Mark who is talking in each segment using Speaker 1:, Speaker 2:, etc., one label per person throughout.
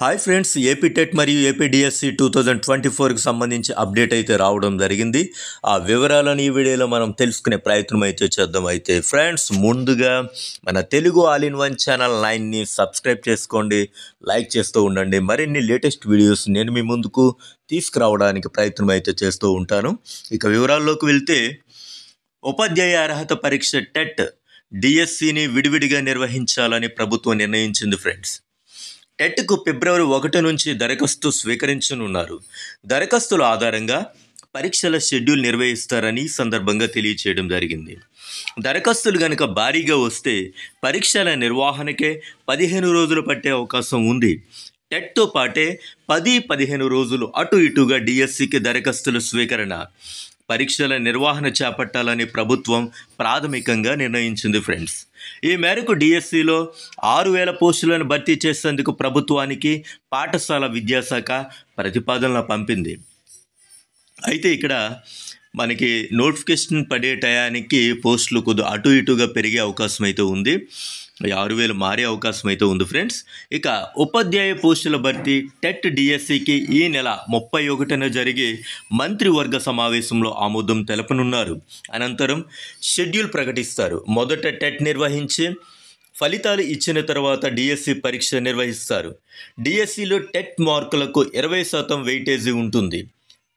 Speaker 1: hi friends AP TET మరియు AP DSC two thousand twenty ఫోర్కి సంబంధించి అప్డేట్ అయితే రావడం జరిగింది ఆ వివరాలను ఈ వీడియోలో మనం తెలుసుకునే ప్రయత్నం అయితే చేద్దాం అయితే ఫ్రెండ్స్ ముందుగా మన Telugu all in one channel నైన్ని సబ్స్క్రైబ్ చేసుకోండి లైక్ చేస్తూ ఉండండి మరిన్ని లేటెస్ట్ వీడియోస్ నేను మీ ముందుకు తీసుకురావడానికి ప్రయత్నం అయితే చేస్తూ ఉంటాను ఇక వివరాల్లోకి వెళ్తే ఉపాధ్యాయ అర్హత పరీక్ష టెట్ డిఎస్సిని విడివిడిగా నిర్వహించాలని ప్రభుత్వం నిర్ణయించింది ఫ్రెండ్స్ టెట్కు ఫిబ్రవరి ఒకటి నుంచి దరఖాస్తు స్వీకరించనున్నారు దరఖాస్తుల ఆధారంగా పరీక్షల షెడ్యూల్ నిర్వహిస్తారని సందర్భంగా తెలియచేయడం జరిగింది దరఖాస్తులు గనక భారీగా వస్తే పరీక్షల నిర్వహణకే పదిహేను రోజులు పట్టే అవకాశం ఉంది టెట్తో పాటే పది పదిహేను రోజులు అటు ఇటుగా డిఎస్సికి దరఖాస్తుల స్వీకరణ పరీక్షల నిర్వహణ చేపట్టాలని ప్రభుత్వం ప్రాథమికంగా నిర్ణయించింది ఫ్రెండ్స్ ఈ మేరకు డిఎస్సిలో ఆరు వేల పోస్టులను భర్తీ చేసేందుకు ప్రభుత్వానికి పాఠశాల విద్యాశాఖ ప్రతిపాదనలు పంపింది అయితే ఇక్కడ మనకి నోటిఫికేషన్ పడే టయానికి పోస్టులు కొద్దిగా అటు ఇటుగా పెరిగే అవకాశం అయితే ఉంది ఆరు వేలు మారే అవకాశం అయితే ఉంది ఫ్రెండ్స్ ఇక ఉపాధ్యాయ పోస్టుల భర్తీ టెట్ డిఎస్సికి ఈ నెల ముప్పై ఒకటిన జరిగే మంత్రివర్గ సమావేశంలో ఆమోదం తెలపనున్నారు అనంతరం షెడ్యూల్ ప్రకటిస్తారు మొదట టెట్ నిర్వహించి ఫలితాలు ఇచ్చిన తర్వాత డిఎస్సి పరీక్ష నిర్వహిస్తారు డిఎస్సిలో టెట్ మార్కులకు ఇరవై శాతం వెయిటేజీ ఉంటుంది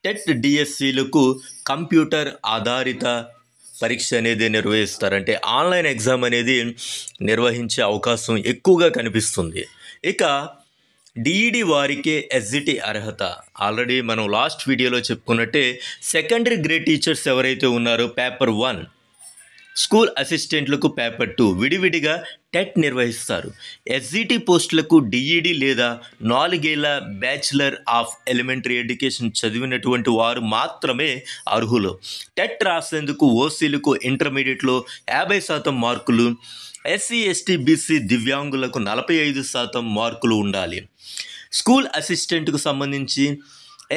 Speaker 1: టెట్ డిఎస్సిలకు కంప్యూటర్ ఆధారిత పరీక్ష అనేది నిర్వహిస్తారంటే ఆన్లైన్ ఎగ్జామ్ అనేది నిర్వహించే అవకాశం ఎక్కువగా కనిపిస్తుంది ఇక డిఈడి వారికే ఎస్జిటి అర్హత ఆల్రెడీ మనం లాస్ట్ వీడియోలో చెప్పుకున్నట్టే సెకండరీ గ్రేడ్ టీచర్స్ ఎవరైతే ఉన్నారో పేపర్ వన్ స్కూల్ అసిస్టెంట్లకు పేపర్ టూ విడివిడిగా టెట్ నిర్వహిస్తారు ఎస్జిటి e పోస్టులకు డిఈడి e లేదా నాలుగేళ్ల బ్యాచిలర్ ఆఫ్ ఎలిమెంటరీ ఎడ్యుకేషన్ చదివినటువంటి వారు మాత్రమే అర్హులు టెట్ రాసేందుకు ఓసీలకు ఇంటర్మీడియట్లో యాభై శాతం మార్కులు ఎస్సీ ఎస్టీ బీసీ దివ్యాంగులకు నలభై ఐదు శాతం మార్కులు ఉండాలి స్కూల్ అసిస్టెంట్కు సంబంధించి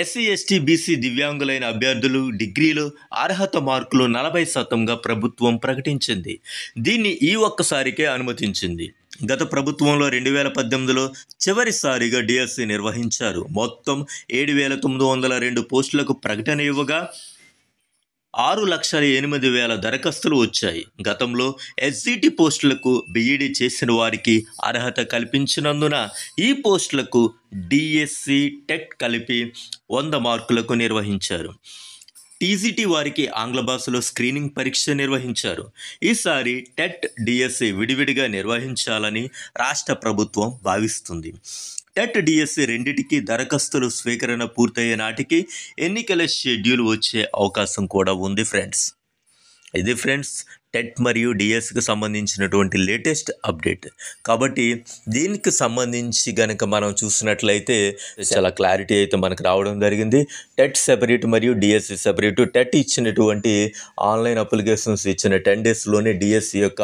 Speaker 1: ఎస్సీ ఎస్టీ బీసీ దివ్యాంగులైన అభ్యర్థులు డిగ్రీలు అర్హత మార్కులు నలభై శాతంగా ప్రభుత్వం ప్రకటించింది దీన్ని ఈ ఒక్కసారికే అనుమతించింది గత ప్రభుత్వంలో రెండు వేల పద్దెనిమిదిలో చివరిసారిగా డిఎస్సి e నిర్వహించారు మొత్తం ఏడు వేల తొమ్మిది వందల రెండు పోస్టులకు ప్రకటన ఇవ్వగా ఆరు లక్షల ఎనిమిది వేల దరఖాస్తులు వచ్చాయి గతంలో ఎస్సీటీ పోస్టులకు బీఈడీ చేసిన వారికి అర్హత కల్పించినందున ఈ పోస్టులకు డిఎస్సి టెట్ కలిపి వంద మార్కులకు నిర్వహించారు టీజీటీ వారికి ఆంగ్ల భాషలో స్క్రీనింగ్ పరీక్ష నిర్వహించారు ఈసారి టెట్ డిఎస్సి విడివిడిగా నిర్వహించాలని రాష్ట్ర ప్రభుత్వం భావిస్తుంది టెట్ డిఎస్సి రెండింటికి దరఖాస్తులు స్వీకరణ పూర్తయ్యే నాటికి ఎన్నికల షెడ్యూల్ వచ్చే అవకాశం కూడా ఉంది ఫ్రెండ్స్ ఇది ఫ్రెండ్స్ టెట్ మరియు డిఎస్కి సంబంధించినటువంటి లేటెస్ట్ అప్డేట్ కాబట్టి దీనికి సంబంధించి కనుక మనం చూసినట్లయితే చాలా క్లారిటీ అయితే మనకు రావడం జరిగింది టెట్ సెపరేట్ మరియు డిఎస్సి సెపరేట్ టెట్ ఇచ్చినటువంటి ఆన్లైన్ అప్లికేషన్స్ ఇచ్చిన టెన్ డేస్లోనే డిఎస్సి యొక్క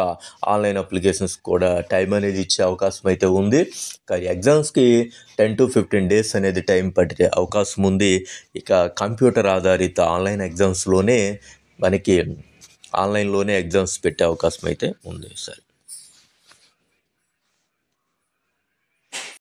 Speaker 1: ఆన్లైన్ అప్లికేషన్స్ కూడా టైం అనేది ఇచ్చే అవకాశం అయితే ఉంది కానీ ఎగ్జామ్స్కి టెన్ టు ఫిఫ్టీన్ డేస్ అనేది టైం పట్టే అవకాశం ఉంది ఇక కంప్యూటర్ ఆధారిత ఆన్లైన్ ఎగ్జామ్స్లోనే మనకి ఆన్లైన్లోనే ఎగ్జామ్స్ పెట్టే అవకాశం అయితే ఉంది సార్